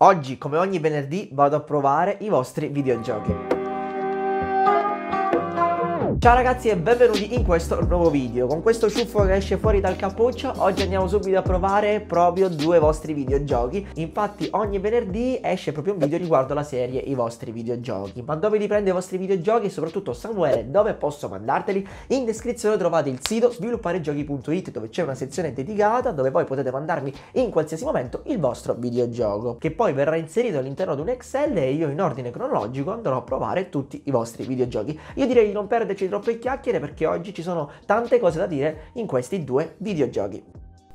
Oggi, come ogni venerdì, vado a provare i vostri videogiochi. Ciao ragazzi e benvenuti in questo nuovo video Con questo ciuffo che esce fuori dal cappuccio Oggi andiamo subito a provare proprio due vostri videogiochi Infatti ogni venerdì esce proprio un video riguardo la serie I vostri videogiochi Ma dove li prende i vostri videogiochi e soprattutto Samuele dove posso mandarteli In descrizione trovate il sito svilupparegiochi.it dove c'è una sezione dedicata Dove voi potete mandarmi in qualsiasi momento il vostro videogioco Che poi verrà inserito all'interno di un Excel e io in ordine cronologico andrò a provare tutti i vostri videogiochi Io direi di non perderci troppe chiacchiere perché oggi ci sono tante cose da dire in questi due videogiochi.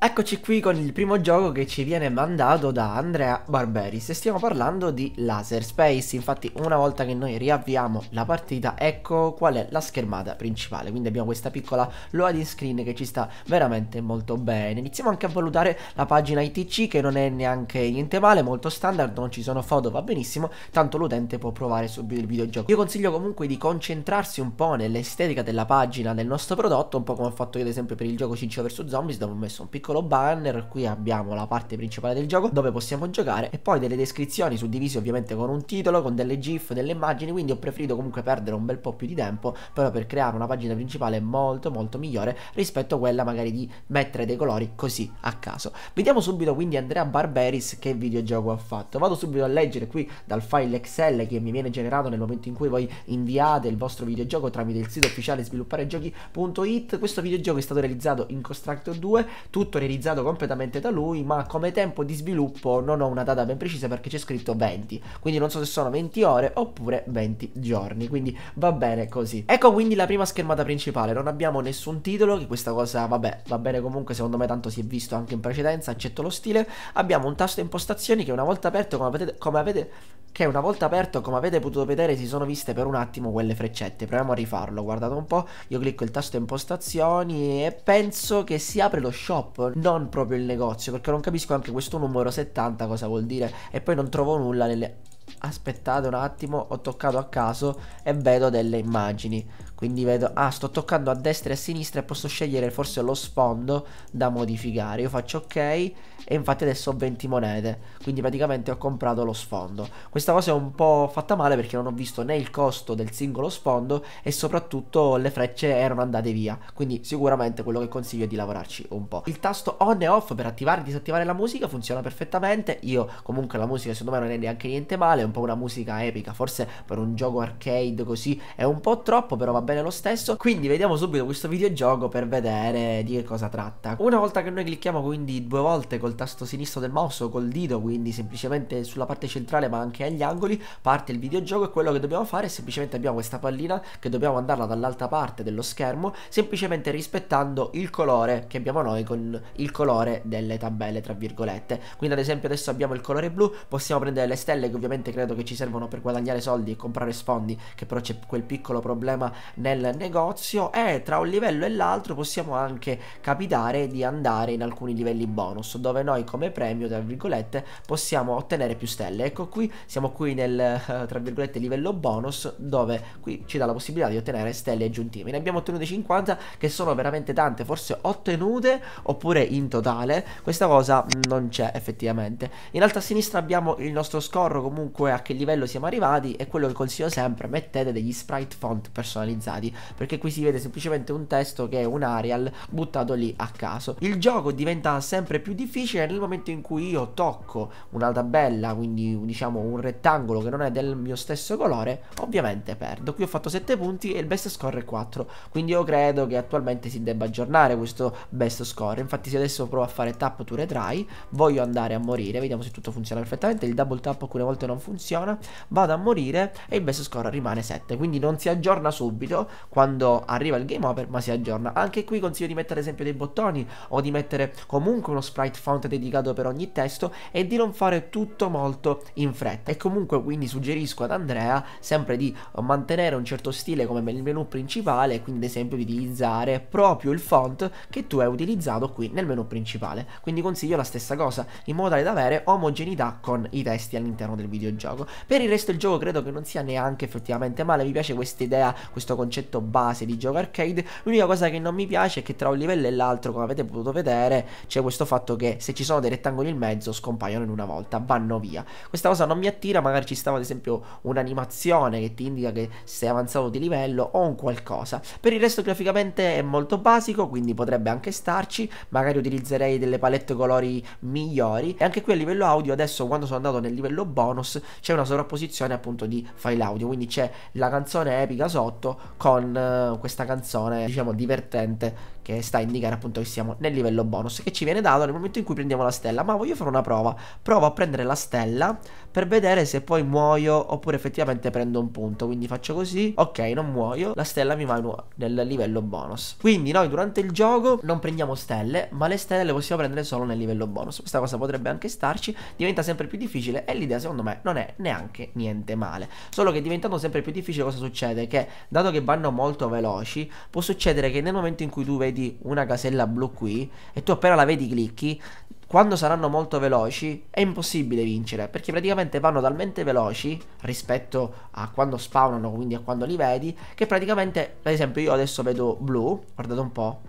Eccoci qui con il primo gioco che ci viene mandato da Andrea Barberis e stiamo parlando di Laser Space, infatti una volta che noi riavviamo la partita ecco qual è la schermata principale, quindi abbiamo questa piccola loading screen che ci sta veramente molto bene. Iniziamo anche a valutare la pagina ITC che non è neanche niente male, molto standard, non ci sono foto, va benissimo, tanto l'utente può provare subito il videogioco. Io consiglio comunque di concentrarsi un po' nell'estetica della pagina del nostro prodotto, un po' come ho fatto io ad esempio per il gioco Ciccio vs Zombies dove ho messo un piccolo piccolo banner, qui abbiamo la parte principale del gioco dove possiamo giocare e poi delle descrizioni suddivise ovviamente con un titolo, con delle gif, delle immagini, quindi ho preferito comunque perdere un bel po' più di tempo proprio per creare una pagina principale molto molto migliore rispetto a quella magari di mettere dei colori così a caso. Vediamo subito quindi Andrea Barberis che videogioco ha fatto. Vado subito a leggere qui dal file Excel che mi viene generato nel momento in cui voi inviate il vostro videogioco tramite il sito ufficiale sviluppare giochi.it Questo videogioco è stato realizzato in Constructor 2, tutto tutto realizzato completamente da lui, ma come tempo di sviluppo non ho una data ben precisa perché c'è scritto 20, quindi non so se sono 20 ore oppure 20 giorni, quindi va bene così. Ecco quindi la prima schermata principale, non abbiamo nessun titolo, che questa cosa vabbè va bene comunque, secondo me tanto si è visto anche in precedenza, eccetto lo stile, abbiamo un tasto impostazioni che una volta aperto come potete, come avete che una volta aperto come avete potuto vedere si sono viste per un attimo quelle freccette proviamo a rifarlo guardate un po' io clicco il tasto impostazioni e penso che si apre lo shop non proprio il negozio perché non capisco anche questo numero 70 cosa vuol dire e poi non trovo nulla nelle aspettate un attimo ho toccato a caso e vedo delle immagini quindi vedo ah sto toccando a destra e a sinistra e posso scegliere forse lo sfondo da modificare io faccio ok e infatti adesso ho 20 monete quindi praticamente ho comprato lo sfondo questa cosa è un po' fatta male perché non ho visto né il costo del singolo sfondo e soprattutto le frecce erano andate via quindi sicuramente quello che consiglio è di lavorarci un po' il tasto on e off per attivare e disattivare la musica funziona perfettamente io comunque la musica secondo me non è neanche niente male è un po' una musica epica forse per un gioco arcade così è un po' troppo però va bene lo stesso quindi vediamo subito questo videogioco per vedere di che cosa tratta una volta che noi clicchiamo quindi due volte col col tasto sinistro del mouse o col dito, quindi semplicemente sulla parte centrale ma anche agli angoli, parte il videogioco e quello che dobbiamo fare è semplicemente abbiamo questa pallina che dobbiamo andarla dall'altra parte dello schermo, semplicemente rispettando il colore che abbiamo noi con il colore delle tabelle, tra virgolette. Quindi ad esempio adesso abbiamo il colore blu, possiamo prendere le stelle che ovviamente credo che ci servono per guadagnare soldi e comprare sfondi, che però c'è quel piccolo problema nel negozio e tra un livello e l'altro possiamo anche capitare di andare in alcuni livelli bonus dove noi come premio tra virgolette possiamo ottenere più stelle ecco qui siamo qui nel eh, tra virgolette livello bonus dove qui ci dà la possibilità di ottenere stelle aggiuntive ne abbiamo ottenute 50 che sono veramente tante forse ottenute oppure in totale questa cosa non c'è effettivamente in alto a sinistra abbiamo il nostro scorro comunque a che livello siamo arrivati e quello che consiglio sempre mettete degli sprite font personalizzati perché qui si vede semplicemente un testo che è un Arial buttato lì a caso il gioco diventa sempre più difficile difficile nel momento in cui io tocco una tabella, quindi diciamo un rettangolo che non è del mio stesso colore, ovviamente perdo. Qui ho fatto 7 punti e il best score è 4, quindi io credo che attualmente si debba aggiornare questo best score. Infatti se adesso provo a fare tap to retry, voglio andare a morire, vediamo se tutto funziona perfettamente, il double tap alcune volte non funziona, vado a morire e il best score rimane 7, quindi non si aggiorna subito quando arriva il game over, ma si aggiorna. Anche qui consiglio di mettere ad esempio dei bottoni o di mettere comunque uno sprite font font dedicato per ogni testo e di non fare tutto molto in fretta. E comunque quindi suggerisco ad Andrea sempre di mantenere un certo stile come nel menu principale, quindi ad esempio di utilizzare proprio il font che tu hai utilizzato qui nel menu principale. Quindi consiglio la stessa cosa, in modo tale da avere omogeneità con i testi all'interno del videogioco. Per il resto il gioco credo che non sia neanche effettivamente male, mi piace questa idea, questo concetto base di gioco arcade. L'unica cosa che non mi piace è che tra un livello e l'altro, come avete potuto vedere, c'è questo fatto che se ci sono dei rettangoli in mezzo scompaiono in una volta, vanno via. Questa cosa non mi attira, magari ci stava ad esempio un'animazione che ti indica che sei avanzato di livello o un qualcosa. Per il resto graficamente è molto basico, quindi potrebbe anche starci, magari utilizzerei delle palette colori migliori e anche qui a livello audio adesso quando sono andato nel livello bonus c'è una sovrapposizione appunto di file audio, quindi c'è la canzone epica sotto con uh, questa canzone diciamo divertente che sta a indicare appunto che siamo nel livello bonus che ci viene dato nel momento in cui prendiamo la stella ma voglio fare una prova provo a prendere la stella per vedere se poi muoio oppure effettivamente prendo un punto quindi faccio così ok non muoio la stella mi va nel livello bonus quindi noi durante il gioco non prendiamo stelle ma le stelle le possiamo prendere solo nel livello bonus questa cosa potrebbe anche starci diventa sempre più difficile e l'idea secondo me non è neanche niente male solo che diventando sempre più difficile cosa succede che dato che vanno molto veloci può succedere che nel momento in cui tu vedi vedi una casella blu qui e tu appena la vedi clicchi, quando saranno molto veloci è impossibile vincere perché praticamente vanno talmente veloci rispetto a quando spawnano, quindi a quando li vedi, che praticamente, per esempio io adesso vedo blu, guardate un po',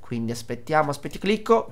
quindi aspettiamo, aspetti, clicco,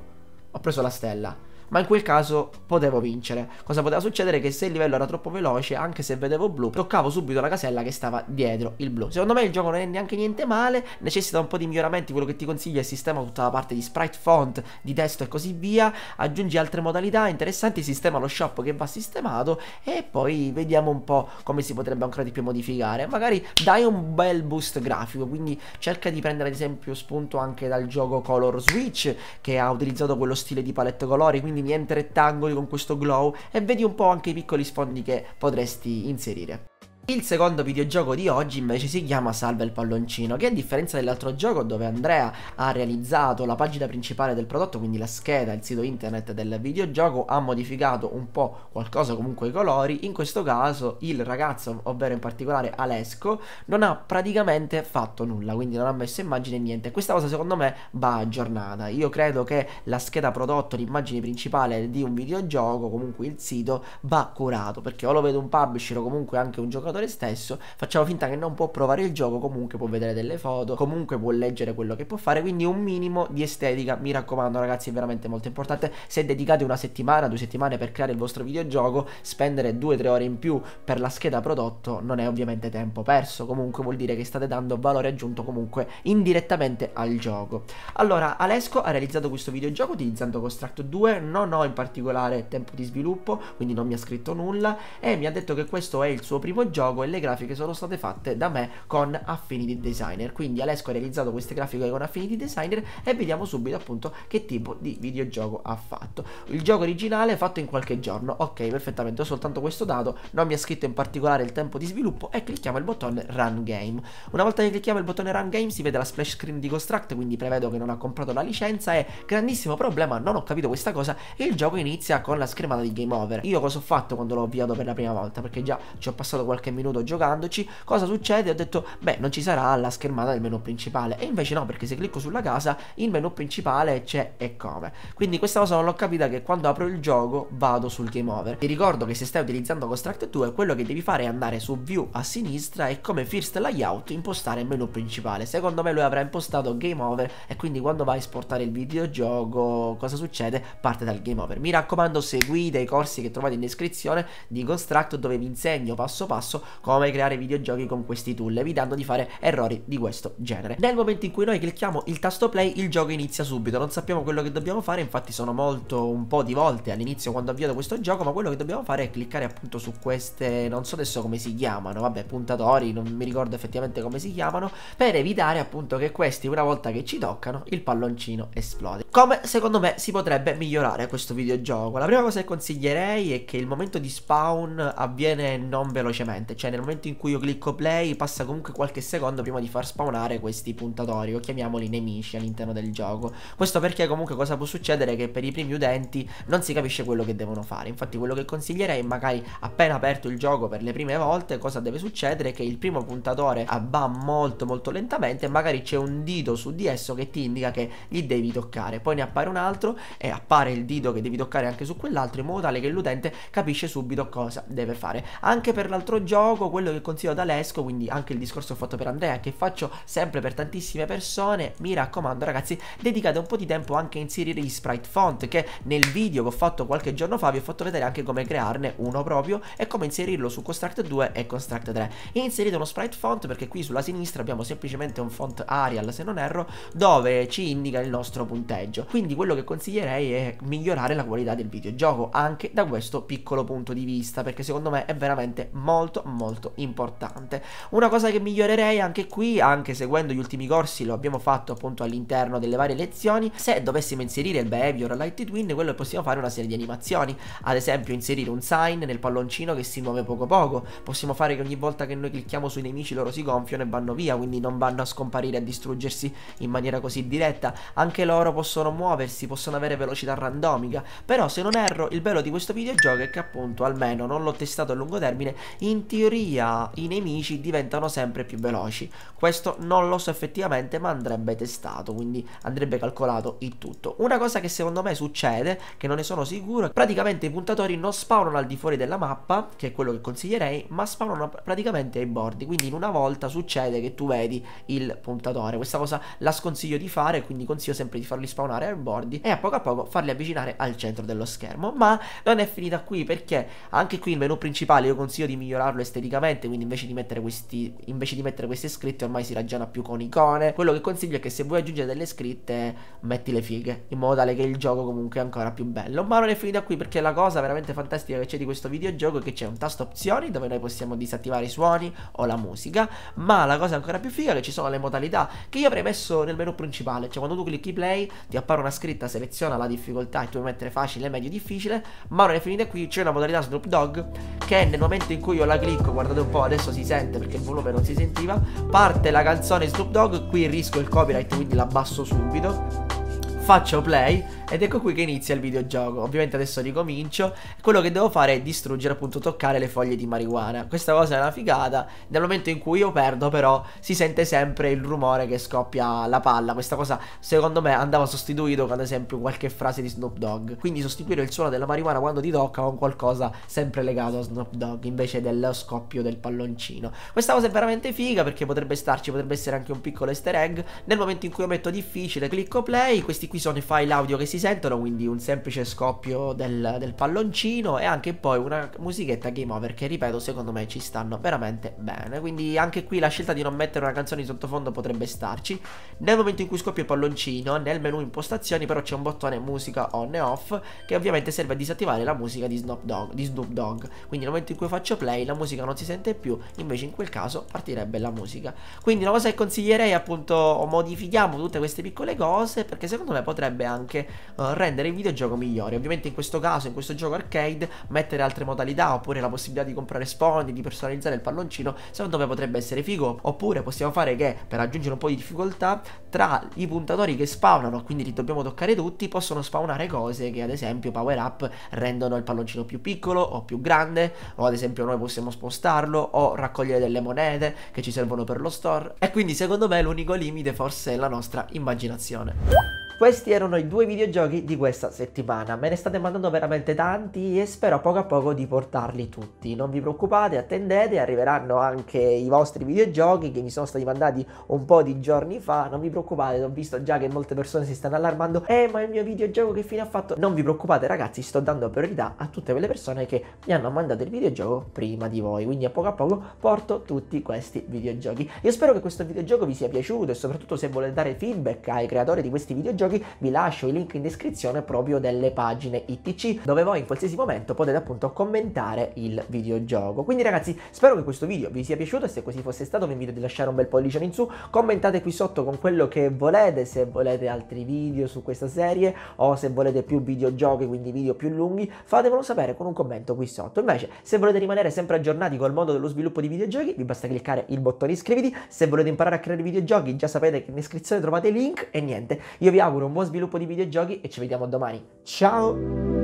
ho preso la stella ma in quel caso potevo vincere. Cosa poteva succedere? Che se il livello era troppo veloce, anche se vedevo blu, toccavo subito la casella che stava dietro il blu. Secondo me il gioco non è neanche niente male, necessita un po' di miglioramenti, quello che ti consiglio è il sistema tutta la parte di sprite font, di testo e così via, aggiungi altre modalità interessanti, sistema lo shop che va sistemato e poi vediamo un po' come si potrebbe ancora di più modificare. Magari dai un bel boost grafico, quindi cerca di prendere ad esempio spunto anche dal gioco Color Switch che ha utilizzato quello stile di palette colori, quindi quindi niente rettangoli con questo glow e vedi un po' anche i piccoli sfondi che potresti inserire. Il secondo videogioco di oggi invece si chiama Salva il palloncino, che a differenza dell'altro gioco dove Andrea ha realizzato la pagina principale del prodotto, quindi la scheda, il sito internet del videogioco, ha modificato un po' qualcosa comunque i colori, in questo caso il ragazzo, ovvero in particolare Alesco, non ha praticamente fatto nulla, quindi non ha messo immagine niente. Questa cosa secondo me va aggiornata. Io credo che la scheda prodotto, l'immagine principale di un videogioco, comunque il sito, va curato, perché o lo vedo un publisher o comunque anche un giocatore giocatore stesso, facciamo finta che non può provare il gioco, comunque può vedere delle foto, comunque può leggere quello che può fare, quindi un minimo di estetica, mi raccomando ragazzi, è veramente molto importante. Se dedicate una settimana, due settimane per creare il vostro videogioco, spendere 2-3 ore in più per la scheda prodotto non è ovviamente tempo perso, comunque vuol dire che state dando valore aggiunto comunque indirettamente al gioco. Allora, Alesco ha realizzato questo videogioco utilizzando Construct 2, non ho in particolare tempo di sviluppo, quindi non mi ha scritto nulla e mi ha detto che questo è il suo primo gioco logo e le grafiche sono state fatte da me con Affinity Designer. Quindi Alesco ha realizzato queste grafiche con Affinity Designer e vediamo subito appunto che tipo di videogioco ha fatto. Il gioco originale è fatto in qualche giorno, ok perfettamente, ho soltanto questo dato, non mi ha scritto in particolare il tempo di sviluppo e clicchiamo il bottone Run Game. Una volta che clicchiamo il bottone Run Game si vede la splash screen di Construct, quindi prevedo che non ha comprato la licenza e grandissimo problema, non ho capito questa cosa e il gioco inizia con la schermata di Game Over. Io cosa ho fatto quando l'ho avviato per la prima volta? Perché già ci ho passato qualche minuto giocandoci, cosa succede? Ho detto, beh, non ci sarà la schermata del menu principale. E invece no, perché se clicco sulla casa, il menu principale c'è e come. Quindi questa cosa non l'ho capita che quando apro il gioco vado sul game over. Ti ricordo che se stai utilizzando Construct 2, quello che devi fare è andare su View a sinistra e come First Layout impostare il menu principale. Secondo me lui avrà impostato game over e quindi quando vai a esportare il videogioco, cosa succede? Parte dal game over. Mi raccomando, seguite i corsi che trovate in descrizione di Construct dove vi insegno passo passo come creare videogiochi con questi tool, evitando di fare errori di questo genere. Nel momento in cui noi clicchiamo il tasto play, il gioco inizia subito, non sappiamo quello che dobbiamo fare, infatti sono molto un po' di volte all'inizio quando avvio questo gioco, ma quello che dobbiamo fare è cliccare appunto su queste, non so adesso come si chiamano, vabbè, puntatori, non mi ricordo effettivamente come si chiamano, per evitare appunto che questi una volta che ci toccano il palloncino esplode. Come secondo me si potrebbe migliorare questo videogioco? La prima cosa che consiglierei è che il momento di spawn avviene non velocemente, cioè nel momento in cui io clicco play passa comunque qualche secondo prima di far spawnare questi puntatori o chiamiamoli nemici all'interno del gioco. Questo perché comunque cosa può succedere? Che per i primi utenti non si capisce quello che devono fare, infatti quello che consiglierei magari appena aperto il gioco per le prime volte cosa deve succedere? Che il primo puntatore va molto molto lentamente e magari c'è un dito su di esso che ti indica che gli devi toccare, poi ne appare un altro e appare il dito che devi toccare anche su quell'altro in modo tale che l'utente capisce subito cosa deve fare. Anche per l'altro gioco gioco, quello che consiglio ad Alesco, quindi anche il discorso che ho fatto per Andrea, che faccio sempre per tantissime persone, mi raccomando ragazzi, dedicate un po' di tempo anche a inserire gli sprite font, che nel video che ho fatto qualche giorno fa vi ho fatto vedere anche come crearne uno proprio e come inserirlo su Construct 2 e Construct 3. inserite uno sprite font perché qui sulla sinistra abbiamo semplicemente un font Arial, se non erro, dove ci indica il nostro punteggio. Quindi quello che consiglierei è migliorare la qualità del videogioco, anche da questo piccolo punto di vista, perché secondo me è veramente molto molto importante. Una cosa che migliorerei anche qui, anche seguendo gli ultimi corsi, lo abbiamo fatto appunto all'interno delle varie lezioni, se dovessimo inserire il behavior light twin, quello che possiamo fare una serie di animazioni, ad esempio inserire un sign nel palloncino che si muove poco poco, possiamo fare che ogni volta che noi clicchiamo sui nemici loro si gonfiano e vanno via, quindi non vanno a scomparire, a distruggersi in maniera così diretta, anche loro possono muoversi, possono avere velocità randomica, però se non erro il bello di questo videogioco è che appunto almeno non l'ho testato a lungo termine, in teoria i nemici diventano sempre più veloci. Questo non lo so effettivamente ma andrebbe testato, quindi andrebbe calcolato il tutto. Una cosa che secondo me succede, che non ne sono sicuro, praticamente i puntatori non spawnano al di fuori della mappa, che è quello che consiglierei, ma spawnano praticamente ai bordi, quindi in una volta succede che tu vedi il puntatore. Questa cosa la sconsiglio di fare, quindi consiglio sempre di farli spawnare ai bordi e a poco a poco farli avvicinare al centro dello schermo. Ma non è finita qui perché anche qui il menu principale io consiglio di migliorarlo esteticamente, quindi invece di mettere questi invece di mettere queste scritte ormai si ragiona più con icone. Quello che consiglio è che se vuoi aggiungere delle scritte, metti le fighe, in modo tale che il gioco comunque è ancora più bello. Ma non è finita qui perché la cosa veramente fantastica che c'è di questo videogioco è che c'è un tasto opzioni dove noi possiamo disattivare i suoni o la musica, ma la cosa ancora più figa è che ci sono le modalità che io avrei messo nel menu principale, cioè quando tu clicchi play ti appare una scritta, seleziona la difficoltà e tu puoi mettere facile, medio, difficile, ma non è finita qui, c'è una modalità Snoop Dogg che nel momento in cui io la clicco ricco, guardate un po', adesso si sente perché il volume non si sentiva. Parte la canzone Snoop Dogg, qui risco il copyright, quindi l'abbasso subito faccio play ed ecco qui che inizia il videogioco. Ovviamente adesso ricomincio. Quello che devo fare è distruggere, appunto, toccare le foglie di marijuana. Questa cosa è una figata. Nel momento in cui io perdo, però, si sente sempre il rumore che scoppia la palla. Questa cosa, secondo me, andava sostituito con, ad esempio, qualche frase di Snoop Dogg. Quindi sostituire il suono della marijuana quando ti tocca con qualcosa sempre legato a Snoop Dogg, invece dello scoppio del palloncino. Questa cosa è veramente figa perché potrebbe starci, potrebbe essere anche un piccolo easter egg. Nel momento in cui io metto difficile, clicco play, questi qui qui sono i file audio che si sentono, quindi un semplice scoppio del, del palloncino e anche poi una musichetta game over che ripeto secondo me ci stanno veramente bene. Quindi anche qui la scelta di non mettere una canzone di sottofondo potrebbe starci. Nel momento in cui scoppio il palloncino, nel menu impostazioni però c'è un bottone musica on e off che ovviamente serve a disattivare la musica di Snoop Dogg. Di Snoop Dogg. Quindi nel momento in cui faccio play la musica non si sente più, invece in quel caso partirebbe la musica. Quindi una cosa che consiglierei appunto modifichiamo tutte queste piccole cose perché secondo me potrebbe anche uh, rendere il videogioco migliore. Ovviamente in questo caso, in questo gioco arcade, mettere altre modalità oppure la possibilità di comprare sfondi, di personalizzare il palloncino, secondo me potrebbe essere figo. Oppure possiamo fare che per aggiungere un po' di difficoltà, tra i puntatori che spawnano, quindi li dobbiamo toccare tutti, possono spawnare cose che ad esempio power up rendono il palloncino più piccolo o più grande, o ad esempio noi possiamo spostarlo o raccogliere delle monete che ci servono per lo store. E quindi secondo me l'unico limite forse è la nostra immaginazione. Questi erano i due videogiochi di questa settimana, me ne state mandando veramente tanti e spero a poco a poco di portarli tutti. Non vi preoccupate, attendete, arriveranno anche i vostri videogiochi che mi sono stati mandati un po' di giorni fa, non vi preoccupate, ho visto già che molte persone si stanno allarmando, eh ma il mio videogioco che fine ha fatto? Non vi preoccupate ragazzi, sto dando priorità a tutte quelle persone che mi hanno mandato il videogioco prima di voi, quindi a poco a poco porto tutti questi videogiochi. Io spero che questo videogioco vi sia piaciuto e soprattutto se volete dare feedback ai creatori di questi videogiochi videogiochi, vi lascio i link in descrizione proprio delle pagine ITC dove voi in qualsiasi momento potete appunto commentare il videogioco. Quindi ragazzi spero che questo video vi sia piaciuto e se così fosse stato vi invito a lasciare un bel pollice in su, commentate qui sotto con quello che volete, se volete altri video su questa serie o se volete più videogiochi, quindi video più lunghi, fatemelo sapere con un commento qui sotto. Invece se volete rimanere sempre aggiornati col mondo dello sviluppo di videogiochi vi basta cliccare il bottone iscriviti, se volete imparare a creare videogiochi già sapete che in descrizione trovate il link e niente, io vi auguro auguro un buon sviluppo di videogiochi e ci vediamo domani. Ciao!